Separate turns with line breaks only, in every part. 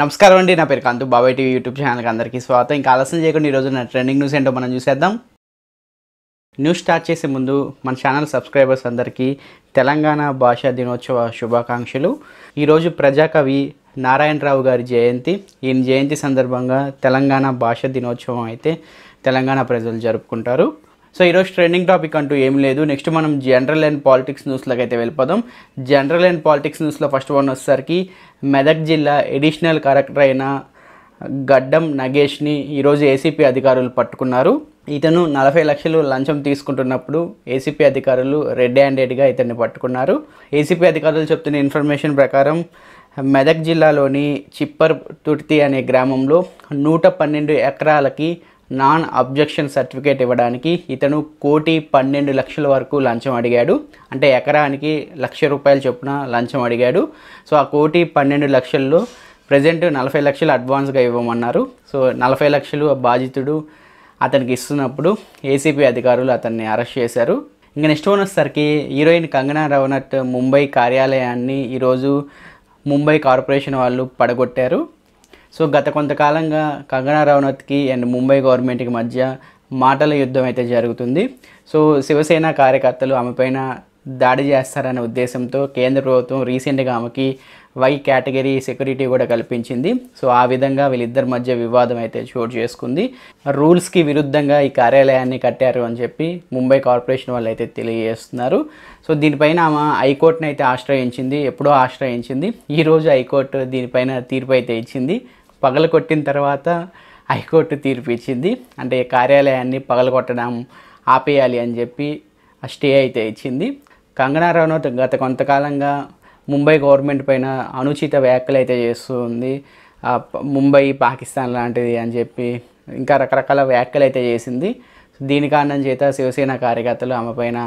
నమస్కారం అండి నా పేరు కాంతు బాబాయ్ టీవీ యూట్యూబ్ ఛానల్కి అందరికీ స్వాగతం ఇంకా ఆలస్యం చేయకుండా ఈరోజు నా ట్రెండింగ్ న్యూస్ ఏంటో మనం చూసేద్దాం న్యూస్ స్టార్ట్ చేసే ముందు మన ఛానల్ సబ్స్క్రైబర్స్ అందరికీ తెలంగాణ భాషా దినోత్సవ శుభాకాంక్షలు ఈరోజు ప్రజాకవి నారాయణరావు గారి జయంతి ఈయన జయంతి సందర్భంగా తెలంగాణ భాషా దినోత్సవం అయితే తెలంగాణ ప్రజలు జరుపుకుంటారు సో ఈరోజు ట్రెండింగ్ టాపిక్ అంటూ ఏం లేదు నెక్స్ట్ మనం జనరల్ అండ్ పాలిటిక్స్ న్యూస్లోకి అయితే వెళ్ళిపోదాం జనరల్ అండ్ పాలిటిక్స్ న్యూస్లో ఫస్ట్ వన్ వచ్చేసరికి మెదక్ జిల్లా ఎడిషనల్ కలెక్టర్ అయిన గడ్డం నగేష్ని ఈరోజు ఏసీపీ అధికారులు పట్టుకున్నారు ఇతను నలభై లక్షలు లంచం తీసుకుంటున్నప్పుడు ఏసీపీ అధికారులు రెడ్ హ్యాండెడ్గా ఇతన్ని పట్టుకున్నారు ఏసీపీ అధికారులు చెప్తున్న ఇన్ఫర్మేషన్ ప్రకారం మెదక్ జిల్లాలోని చిప్పర్ తుర్తి అనే గ్రామంలో నూట పన్నెండు ఎకరాలకి నాన్ అబ్జెక్షన్ సర్టిఫికేట్ ఇవ్వడానికి ఇతను కోటి పన్నెండు లక్షల వరకు లంచం అడిగాడు అంటే ఎకరానికి లక్ష రూపాయలు చొప్పున లంచం అడిగాడు సో ఆ కోటి పన్నెండు లక్షల్లో ప్రజెంట్ నలభై లక్షలు అడ్వాన్స్గా ఇవ్వమన్నారు సో నలభై లక్షలు బాధితుడు అతనికి ఇస్తున్నప్పుడు ఏసీపీ అధికారులు అతన్ని అరెస్ట్ చేశారు ఇంకా నెక్స్ట్ వన్ వచ్చేసరికి హీరోయిన్ కంగనా రవనట్ ముంబై కార్యాలయాన్ని ఈరోజు ముంబై కార్పొరేషన్ వాళ్ళు పడగొట్టారు సో గత కొంతకాలంగా కంగనా రనౌత్కి అండ్ ముంబై గవర్నమెంట్కి మధ్య మాటల యుద్ధం అయితే జరుగుతుంది సో శివసేన కార్యకర్తలు ఆమెపైన దాడి చేస్తారనే ఉద్దేశంతో కేంద్ర ప్రభుత్వం రీసెంట్గా ఆమెకి వై కేటగిరీ సెక్యూరిటీ కూడా కల్పించింది సో ఆ విధంగా వీళ్ళిద్దరి మధ్య వివాదం అయితే చోటు చేసుకుంది రూల్స్కి విరుద్ధంగా ఈ కార్యాలయాన్ని కట్టారు అని చెప్పి ముంబై కార్పొరేషన్ వాళ్ళు అయితే తెలియజేస్తున్నారు సో దీనిపైన ఆమె హైకోర్టును అయితే ఆశ్రయించింది ఎప్పుడో ఆశ్రయించింది ఈరోజు హైకోర్టు దీనిపైన తీర్పు అయితే ఇచ్చింది కొట్టిన తర్వాత హైకోర్టు తీర్పు ఇచ్చింది అంటే కార్యాలయాన్ని పగలగొట్టడం ఆపేయాలి అని చెప్పి స్టే అయితే ఇచ్చింది కంగనా రనౌత్ గత కొంతకాలంగా ముంబై గవర్నమెంట్ పైన అనుచిత వ్యాఖ్యలు అయితే చేస్తుంది ముంబై పాకిస్తాన్ లాంటిది అని చెప్పి ఇంకా రకరకాల వ్యాఖ్యలు అయితే చేసింది దీని కారణం చేత శివసేన కార్యకర్తలు ఆమె పైన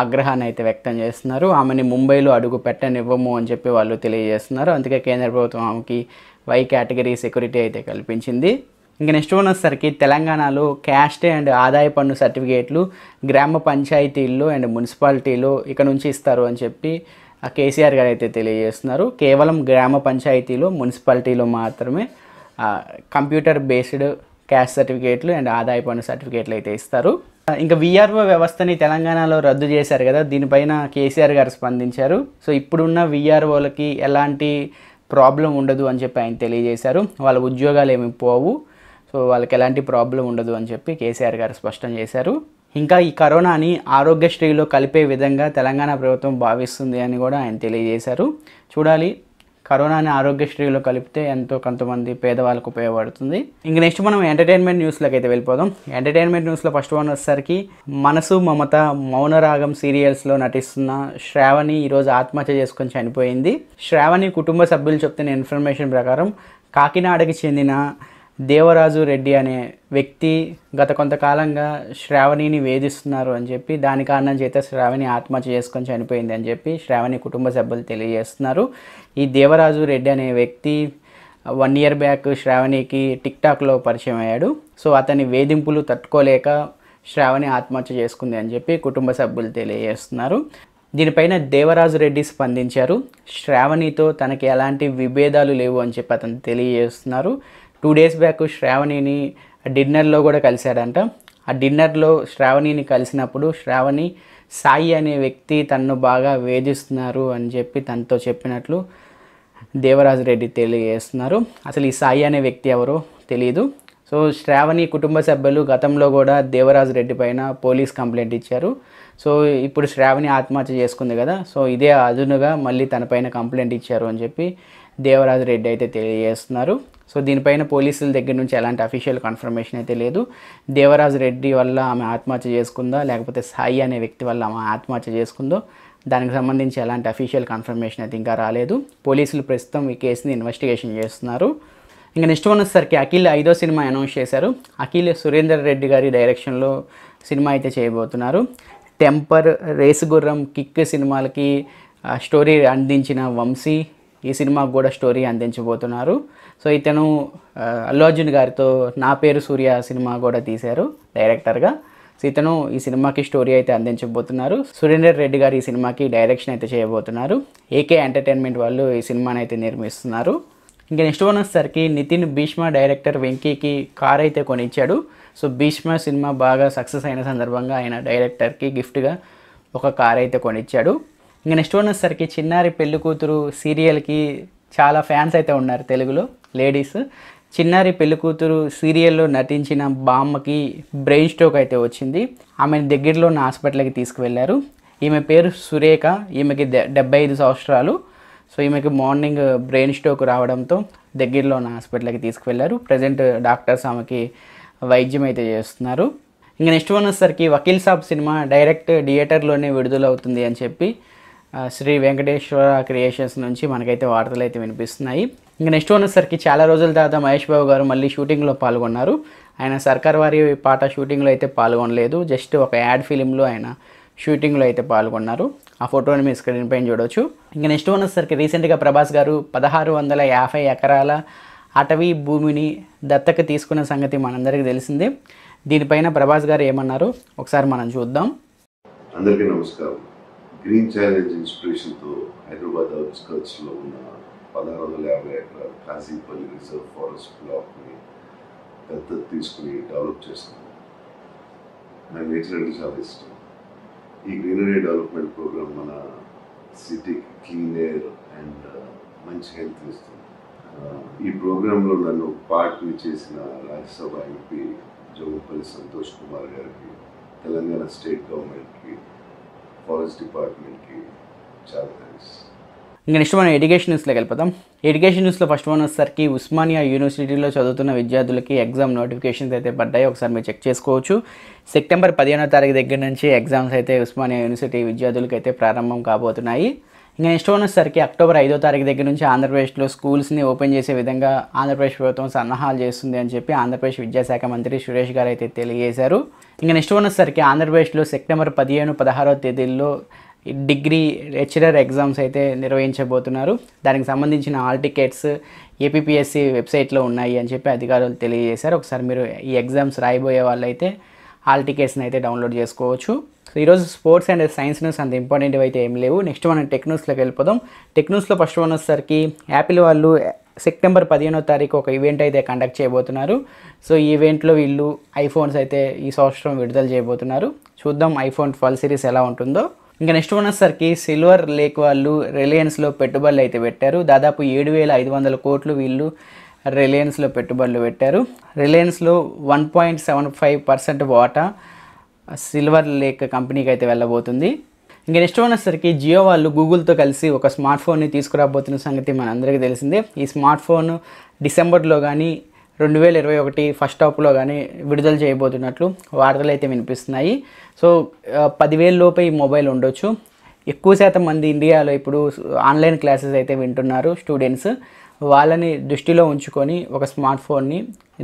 ఆగ్రహాన్ని అయితే వ్యక్తం చేస్తున్నారు ఆమెని ముంబైలో అడుగు పెట్టనివ్వము అని చెప్పి వాళ్ళు తెలియజేస్తున్నారు అందుకే కేంద్ర ప్రభుత్వం ఆమెకి వై కేటగిరీ సెక్యూరిటీ అయితే కల్పించింది ఇంకా నెక్స్ట్ ఉన్నసరికి తెలంగాణలో క్యాస్ట్ అండ్ ఆదాయ పన్ను సర్టిఫికేట్లు గ్రామ పంచాయతీల్లో అండ్ మున్సిపాలిటీలో ఇక నుంచి ఇస్తారు అని చెప్పి కేసీఆర్ గారు అయితే తెలియజేస్తున్నారు కేవలం గ్రామ పంచాయతీలో మున్సిపాలిటీలో మాత్రమే కంప్యూటర్ బేస్డ్ క్యాష్ సర్టిఫికేట్లు అండ్ ఆదాయ పన్ను సర్టిఫికేట్లు అయితే ఇస్తారు ఇంకా విఆర్ఓ వ్యవస్థని తెలంగాణలో రద్దు చేశారు కదా దీనిపైన కేసీఆర్ గారు స్పందించారు సో ఇప్పుడున్న విఆర్ఓలకి ఎలాంటి ప్రాబ్లం ఉండదు అని చెప్పి ఆయన తెలియజేశారు వాళ్ళ ఉద్యోగాలు ఏమి పోవు సో వాళ్ళకి ఎలాంటి ప్రాబ్లం ఉండదు అని చెప్పి కేసీఆర్ గారు స్పష్టం చేశారు ఇంకా ఈ కరోనాని ఆరోగ్యశ్రీలో కలిపే విధంగా తెలంగాణ ప్రభుత్వం భావిస్తుంది అని కూడా ఆయన తెలియజేశారు చూడాలి కరోనాని ఆరోగ్యశ్రీలో కలిపితే ఎంతో కొంతమంది పేదవాళ్ళకు ఉపయోగపడుతుంది ఇంక నెక్స్ట్ మనం ఎంటర్టైన్మెంట్ న్యూస్లోకి అయితే వెళ్ళిపోదాం ఎంటర్టైన్మెంట్ న్యూస్లో ఫస్ట్ వన్ వచ్చేసరికి మనసు మమత మౌనరాగం సీరియల్స్లో నటిస్తున్న శ్రావణి ఈరోజు ఆత్మహత్య చేసుకొని చనిపోయింది శ్రావణి కుటుంబ సభ్యులు చెప్తున్న ఇన్ఫర్మేషన్ ప్రకారం కాకినాడకి చెందిన దేవరాజు రెడ్డి అనే వ్యక్తి గత కొంతకాలంగా శ్రావణిని వేధిస్తున్నారు అని చెప్పి దాని కారణం చేత శ్రావణి ఆత్మహత్య చేసుకొని చనిపోయింది అని చెప్పి శ్రావణి కుటుంబ సభ్యులు తెలియజేస్తున్నారు ఈ దేవరాజు రెడ్డి అనే వ్యక్తి వన్ ఇయర్ బ్యాక్ శ్రావణికి టిక్టాక్లో పరిచయం అయ్యాడు సో అతని వేధింపులు తట్టుకోలేక శ్రావణి ఆత్మహత్య చేసుకుంది అని చెప్పి కుటుంబ సభ్యులు తెలియజేస్తున్నారు దీనిపైన దేవరాజు రెడ్డి స్పందించారు శ్రావణితో తనకి ఎలాంటి విభేదాలు లేవు అని చెప్పి అతను తెలియజేస్తున్నారు టూ డేస్ బ్యాక్ శ్రావణిని డిన్నర్లో కూడా కలిశాడంట ఆ డిన్నర్లో శ్రావణిని కలిసినప్పుడు శ్రావణి సాయి అనే వ్యక్తి తన్ను బాగా వేధిస్తున్నారు అని చెప్పి తనతో చెప్పినట్లు దేవరాజు రెడ్డి తెలియజేస్తున్నారు అసలు ఈ సాయి అనే వ్యక్తి ఎవరో తెలియదు సో శ్రావణి కుటుంబ సభ్యులు గతంలో కూడా దేవరాజు రెడ్డి పైన పోలీస్ కంప్లైంట్ ఇచ్చారు సో ఇప్పుడు శ్రావణి ఆత్మహత్య చేసుకుంది కదా సో ఇదే అదునుగా మళ్ళీ తనపైన కంప్లైంట్ ఇచ్చారు అని చెప్పి దేవరాజు రెడ్డి అయితే తెలియజేస్తున్నారు సో దీనిపైన పోలీసుల దగ్గర నుంచి ఎలాంటి అఫీషియల్ కన్ఫర్మేషన్ అయితే లేదు దేవరాజు రెడ్డి వల్ల ఆమె ఆత్మహత్య చేసుకుందా లేకపోతే సాయి అనే వ్యక్తి వల్ల ఆమె ఆత్మహత్య చేసుకుందో దానికి సంబంధించి ఎలాంటి అఫీషియల్ కన్ఫర్మేషన్ అయితే ఇంకా రాలేదు పోలీసులు ప్రస్తుతం ఈ కేసుని ఇన్వెస్టిగేషన్ చేస్తున్నారు ఇంకా నెక్స్ట్ వన్ వచ్చేసరికి అఖిల్ ఐదో సినిమా అనౌన్స్ చేశారు అఖిల్ సురేందర్ రెడ్డి గారి డైరెక్షన్లో సినిమా అయితే చేయబోతున్నారు టెంపర్ రేసు గుర్రం కిక్ సినిమాలకి స్టోరీ అందించిన వంశీ ఈ సినిమాకు కూడా స్టోరీ అందించబోతున్నారు సో ఇతను అల్లు అర్జున్ గారితో నా పేరు సూర్య సినిమా కూడా తీశారు డైరెక్టర్గా సో ఇతను ఈ సినిమాకి స్టోరీ అయితే అందించబోతున్నారు సురేందర్ రెడ్డి గారు ఈ సినిమాకి డైరెక్షన్ అయితే చేయబోతున్నారు ఏకే ఎంటర్టైన్మెంట్ వాళ్ళు ఈ సినిమాని అయితే నిర్మిస్తున్నారు ఇంకా నెక్స్ట్ వన్ వచ్చేసరికి నితిన్ భీష్మ డైరెక్టర్ వెంకీకి కార్ అయితే కొనిచ్చాడు సో భీష్మ సినిమా బాగా సక్సెస్ అయిన సందర్భంగా ఆయన డైరెక్టర్కి గిఫ్ట్గా ఒక కార్ అయితే కొనిచ్చాడు ఇంకా నెక్స్ట్ వన్ వచ్చేసరికి చిన్నారి పెళ్లి కూతురు సీరియల్కి చాలా ఫ్యాన్స్ అయితే ఉన్నారు తెలుగులో లేడీస్ చిన్నారి పెళ్లి కూతురు సీరియల్లో నటించిన బామ్మకి బ్రెయిన్ స్ట్రోక్ అయితే వచ్చింది ఆమెను దగ్గరలో ఉన్న హాస్పిటల్కి తీసుకువెళ్ళారు ఈమె పేరు సురేఖ ఈమెకి డెబ్బై ఐదు సంవత్సరాలు సో ఈమెకి మార్నింగ్ బ్రెయిన్ స్ట్రోక్ రావడంతో దగ్గరలో ఉన్న హాస్పిటల్కి తీసుకువెళ్ళారు ప్రజెంట్ డాక్టర్స్ ఆమెకి వైద్యం అయితే చేస్తున్నారు ఇంకా నెక్స్ట్ వన్ వచ్చేసరికి వకీల్ సాబ్ సినిమా డైరెక్ట్ థియేటర్లోనే విడుదలవుతుంది అని చెప్పి శ్రీ వెంకటేశ్వర క్రియేషన్స్ నుంచి మనకైతే వార్తలు అయితే వినిపిస్తున్నాయి ఇంకా నెక్స్ట్ వన్ వచ్చేసరికి చాలా రోజుల తర్వాత మహేష్ బాబు గారు మళ్ళీ షూటింగ్లో పాల్గొన్నారు ఆయన సర్కార్ వారి పాట షూటింగ్లో అయితే పాల్గొనలేదు జస్ట్ ఒక యాడ్ ఫిలింలో ఆయన షూటింగ్లో అయితే పాల్గొన్నారు ఆ ఫోటోని మీ స్క్రీన్ పైన చూడవచ్చు ఇంకా నెక్స్ట్ వన్ వచ్చేసరికి రీసెంట్గా ప్రభాస్ గారు పదహారు వందల యాభై ఎకరాల అటవీ భూమిని దత్తక తీసుకున్న సంగతి మనందరికీ తెలిసిందే దీనిపైన ప్రభాస్ గారు ఏమన్నారు ఒకసారి మనం చూద్దాం అందరికీ నమస్కారం గ్రీన్ ఛాలెంజ్ ఇన్స్పిరేషన్తో హైదరాబాద్ అవుట్స్కర్ట్స్లో ఉన్న పదహారు వందల యాభై ఎకరాల కాజీపల్లి రిజర్వ్ ఫారెస్ట్ బ్లాక్ని దత్తత తీసుకుని డెవలప్ చేస్తున్నాం నాకు నేచర్ అంటే చాలా ఇష్టం ఈ గ్రీనరీ డెవలప్మెంట్ ప్రోగ్రామ్ మన సిటీకి క్లీన్ ఎయిర్ అండ్ uh, మంచి హెల్త్ ఇస్తుంది uh, ఈ ప్రోగ్రాంలో నన్ను పార్ట్ని చేసిన రాజ్యసభ ఎంపీ జమ్మూపల్లి సంతోష్ కుమార్ గారికి తెలంగాణ స్టేట్ గవర్నమెంట్కి ఫారెస్ట్ డిపార్ట్మెంట్కి చాలా థ్యాంక్స్ ఇంకా నెక్స్ట్ మనం ఎడ్యుకేషన్ న్యూస్లోకి వెళ్ళిపోతాం ఎడ్యుకేషన్ న్యూస్లో ఫస్ట్ వన్ వచ్చేసరికి ఉస్మానియా యూనివర్సిటీలో చదువుతున్న విద్యార్థులకి ఎగ్జామ్ నోటిఫికేషన్స్ అయితే పడ్డాయి ఒకసారి మీరు చెక్ చేసుకోవచ్చు సెప్టెంబర్ పదిహేనో తారీఖు దగ్గర నుంచి ఎగ్జామ్స్ అయితే ఉస్మానియా యూనివర్సిటీ విద్యార్థులకి అయితే ప్రారంభం కాబోతున్నాయి ఇంకా నెక్స్ట్ వన్ వచ్చేసరికి అక్టోబర్ ఐదో తారీఖు దగ్గర నుంచి ఆంధ్రప్రదేశ్లో స్కూల్స్ని ఓపెన్ చేసే విధంగా ఆంధ్రప్రదేశ్ ప్రభుత్వం సన్నాహాలు చేస్తుంది అని చెప్పి ఆంధ్రప్రదేశ్ విద్యాశాఖ మంత్రి సురేష్ గారు అయితే తెలియజేశారు ఇంకా నెక్స్ట్ వన్ వచ్చేసరికి ఆంధ్రప్రదేశ్లో సెప్టెంబర్ పదిహేను పదహారో తేదీల్లో డిగ్రీ లెక్చరర్ ఎగ్జామ్స్ అయితే నిర్వహించబోతున్నారు దానికి సంబంధించిన ఆల్ టికెట్స్ ఏపీఎస్సి వెబ్సైట్లో ఉన్నాయి అని చెప్పి అధికారులు తెలియజేశారు ఒకసారి మీరు ఈ ఎగ్జామ్స్ రాయబోయే వాళ్ళైతే హాల్ టికెట్స్ని అయితే డౌన్లోడ్ చేసుకోవచ్చు సో ఈరోజు స్పోర్ట్స్ అండ్ సైన్స్ న్యూస్ అంత ఇంపార్టెంట్ అయితే ఏం లేవు నెక్స్ట్ మనం టెక్నోస్లోకి వెళ్ళిపోదాం టెక్నోస్లో ఫస్ట్ వన్ వచ్చేసరికి యాపిల్ వాళ్ళు సెప్టెంబర్ పదిహేనో తారీఖు ఒక ఈవెంట్ అయితే కండక్ట్ చేయబోతున్నారు సో ఈ ఈవెంట్లో వీళ్ళు ఐఫోన్స్ అయితే ఈ సంవత్సరం విడుదల చేయబోతున్నారు చూద్దాం ఐఫోన్ ట్వెల్వ్ సిరీస్ ఎలా ఉంటుందో ఇంకా నెక్స్ట్ వచ్చేసరికి సిల్వర్ లేక్ వాళ్ళు రిలయన్స్లో పెట్టుబడులు అయితే పెట్టారు దాదాపు ఏడు వేల ఐదు వందల కోట్లు వీళ్ళు రిలయన్స్లో పెట్టుబడులు పెట్టారు రిలయన్స్లో one point seven five percent వాటా సిల్వర్ లేక్ కంపెనీకి అయితే వెళ్ళబోతుంది ఇంకా నెక్స్ట్ వచ్చేసరికి జియో వాళ్ళు గూగుల్తో కలిసి ఒక స్మార్ట్ ఫోన్ని తీసుకురాబోతున్న సంగతి మనందరికీ తెలిసిందే ఈ స్మార్ట్ ఫోన్ డిసెంబర్లో కానీ రెండు వేల ఇరవై ఒకటి ఫస్ట్ హాఫ్లో కానీ విడుదల చేయబోతున్నట్లు వార్తలు అయితే వినిపిస్తున్నాయి సో పదివేల లోపే ఈ మొబైల్ ఉండొచ్చు ఎక్కువ శాతం మంది ఇండియాలో ఇప్పుడు ఆన్లైన్ క్లాసెస్ అయితే వింటున్నారు స్టూడెంట్స్ వాళ్ళని దృష్టిలో ఉంచుకొని ఒక స్మార్ట్ ఫోన్ని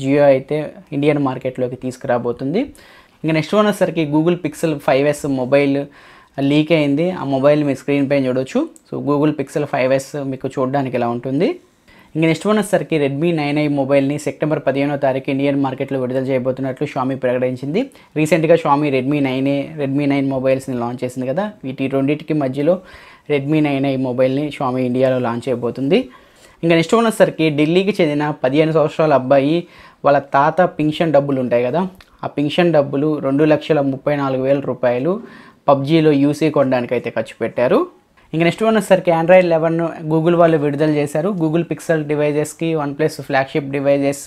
జియో అయితే ఇండియన్ మార్కెట్లోకి తీసుకురాబోతుంది ఇంకా next one Google pixel five S mobile leak అయింది ఆ మొబైల్ మీ స్క్రీన్ పైన చూడొచ్చు so Google pixel five S మీకు చూడడానికి ఎలా ఉంటుంది ఇంక నెక్స్ట్ వన్ వచ్చేసరికి రెడ్మీ నైన్ ఐ మొబైల్ని సెప్టెంబర్ పదిహేనో తారీఖు ఇండియన్ మార్కెట్లో విడుదల చేయబోతున్నట్లు షామీ ప్రకటించింది రీసెంట్గా Xiaomi Redmi nine A Redmi nine మొబైల్స్ని లాంచ్ చేసింది కదా వీటి రెండింటికి మధ్యలో రెడ్మీ నైన్ ఐ మొబైల్ని షామీ ఇండియాలో లాంచ్ చేయబోతుంది ఇంకా నెక్స్ట్ వన్ వచ్చేసరికి ఢిల్లీకి చెందిన పదిహేను సంవత్సరాల అబ్బాయి వాళ్ళ తాత పింఛన్ డబ్బులు ఉంటాయి కదా ఆ పింఛన్ డబ్బులు రెండు లక్షల ముప్పై నాలుగు వేల రూపాయలు పబ్జీలో యూసీ కొనడానికి అయితే ఖర్చు పెట్టారు ఇంకా నెక్స్ట్ వన్ వచ్చేసరికి ఆండ్రాయిడ్ లెవెన్ గూగుల్ వాళ్ళు విడుదల చేశారు గూగుల్ పిక్సెల్ డివైజెస్కి OnePlus flagship devices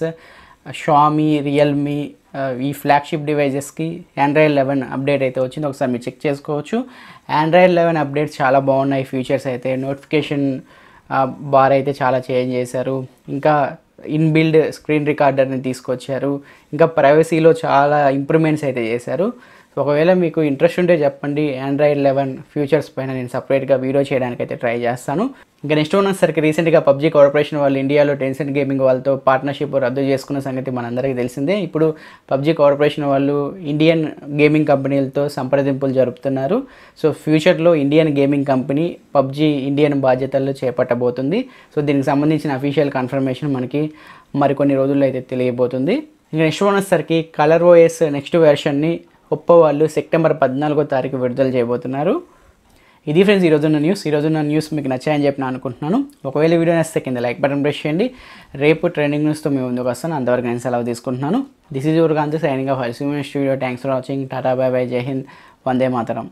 Xiaomi Realme ఈ ఫ్లాగ్షిప్ డివైజెస్కి ఆండ్రాయిడ్ లెవెన్ అప్డేట్ అయితే వచ్చింది ఒకసారి మీరు చెక్ చేసుకోవచ్చు ఆండ్రాయిడ్ లెవెన్ అప్డేట్స్ చాలా బాగున్నాయి ఫీచర్స్ అయితే నోటిఫికేషన్ బార్ uh, అయితే చాలా చేంజ్ చేశారు ఇంకా ఇన్బిల్డ్ స్క్రీన్ రికార్డర్ని తీసుకొచ్చారు ఇంకా ప్రైవసీలో చాలా ఇంప్రూవ్మెంట్స్ అయితే చేశారు ఒకవేళ మీకు ఇంట్రెస్ట్ ఉంటే చెప్పండి ఆండ్రాయిడ్ లెవెన్ ఫ్యూచర్స్ పైన నేను సపరేట్గా వీడియో చేయడానికి అయితే ట్రై చేస్తాను ఇంకా నెక్స్ట్ సరికి రీసెంట్గా పబ్జీ కార్పొరేషన్ వాళ్ళు ఇండియాలో టెన్సెంట్ గేమింగ్ వాళ్ళతో పార్ట్నర్షిప్ రద్దు చేసుకున్న సంగతి మనందరికీ తెలిసిందే ఇప్పుడు పబ్జీ కార్పొరేషన్ వాళ్ళు ఇండియన్ గేమింగ్ కంపెనీలతో సంప్రదింపులు జరుపుతున్నారు సో ఫ్యూచర్లో Indian gaming company PUBG Indian బాధ్యతల్లో చేపట్టబోతుంది సో దీనికి సంబంధించిన అఫీషియల్ కన్ఫర్మేషన్ మనకి మరికొన్ని రోజుల్లో అయితే తెలియబోతుంది ఇంకా నెక్స్ట్ ఉన్నసరికి కలర్ ఓఎస్ నెక్స్ట్ వెర్షన్ని ఒప్పో వాళ్ళు సెప్టెంబర్ పద్నాలుగో తారీఖు విడుదల చేయబోతున్నారు ఇది ఫ్రెండ్స్ ఈరోజున్న న్యూస్ ఈరోజున్న న్యూస్ మీకు నచ్చాయని చెప్పి నేను అనుకుంటున్నాను ఒకవేళ వీడియో నచ్చితే కింద లైక్ బటన్ ప్రెస్ చేయండి రేపు ట్రెండింగ్ న్యూస్తో మేము ముందుకు వస్తాను అంతవరకు నేను సెలవు తీసుకుంటున్నాను this is your Gandhi signing off Harisimha studio thanks for watching tata bye bye జై హింద్ వందే మాతరం